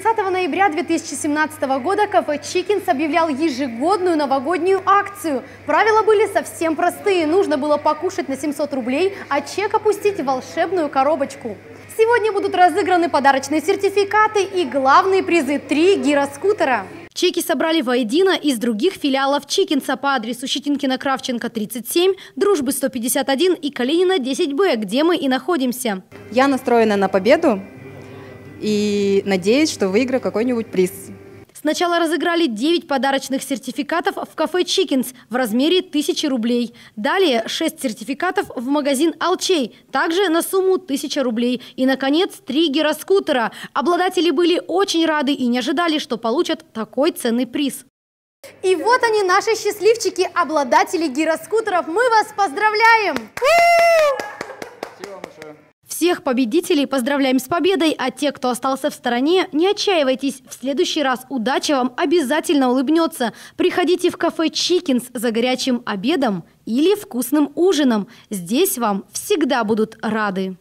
30 ноября 2017 года кафе «Чикинс» объявлял ежегодную новогоднюю акцию. Правила были совсем простые. Нужно было покушать на 700 рублей, а чек опустить в волшебную коробочку. Сегодня будут разыграны подарочные сертификаты и главные призы – три гироскутера. Чеки собрали воедино из других филиалов Чикинса по адресу Щетинкина-Кравченко, 37, Дружбы 151 и Калинина 10Б, где мы и находимся. Я настроена на победу и надеюсь, что выиграю какой-нибудь приз. Сначала разыграли 9 подарочных сертификатов в кафе «Чикенс» в размере 1000 рублей. Далее 6 сертификатов в магазин «Алчей», также на сумму 1000 рублей. И, наконец, 3 гироскутера. Обладатели были очень рады и не ожидали, что получат такой ценный приз. И вот они, наши счастливчики, обладатели гироскутеров. Мы вас поздравляем! Спасибо большое. Всех победителей поздравляем с победой, а те, кто остался в стороне, не отчаивайтесь. В следующий раз удача вам обязательно улыбнется. Приходите в кафе Чикенс за горячим обедом или вкусным ужином. Здесь вам всегда будут рады.